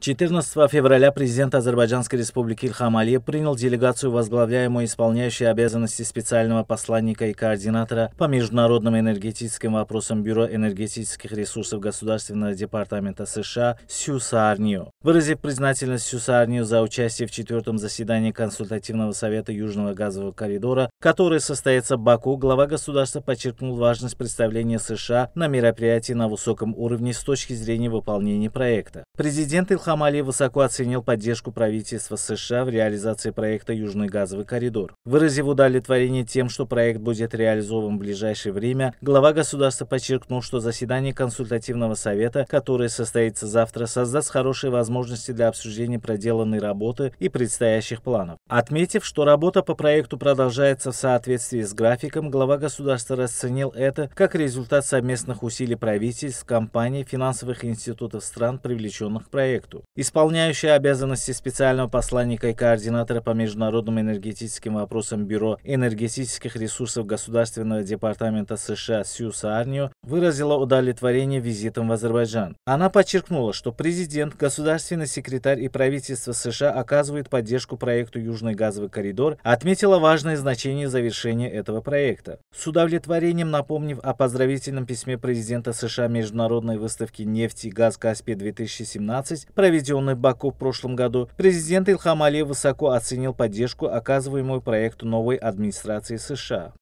14 февраля президент Азербайджанской республики Ильхам Алиев принял делегацию, возглавляемую исполняющей обязанности специального посланника и координатора по международным энергетическим вопросам Бюро энергетических ресурсов Государственного департамента США Сью Саарнию. Выразив признательность Сью Саарнию за участие в четвертом заседании Консультативного совета Южного газового коридора, который состоится в Баку, глава государства подчеркнул важность представления США на мероприятии на высоком уровне с точки зрения выполнения проекта. Президент Ильхам Ильхам Али высоко оценил поддержку правительства США в реализации проекта «Южный газовый коридор». Выразив удовлетворение тем, что проект будет реализован в ближайшее время, глава государства подчеркнул, что заседание консультативного совета, которое состоится завтра, создаст хорошие возможности для обсуждения проделанной работы и предстоящих планов. Отметив, что работа по проекту продолжается в соответствии с графиком, глава государства расценил это как результат совместных усилий правительств, компаний, финансовых институтов стран, привлеченных к проекту году. Исполняющая обязанности специального посланника и координатора по международным энергетическим вопросам Бюро энергетических ресурсов Государственного департамента США Сью Саарнио выразила удовлетворение визитом в Азербайджан. Она подчеркнула, что президент, государственный секретарь и правительство США оказывают поддержку проекту «Южный газовый коридор», отметила важное значение завершения этого проекта. С удовлетворением напомнив о поздравительном письме президента США Международной выставки нефти и газ Каспия-2017, проведенной Баку в прошлом году, президент Ильхам Алиев высоко оценил поддержку, оказываемую проекту новой администрации США.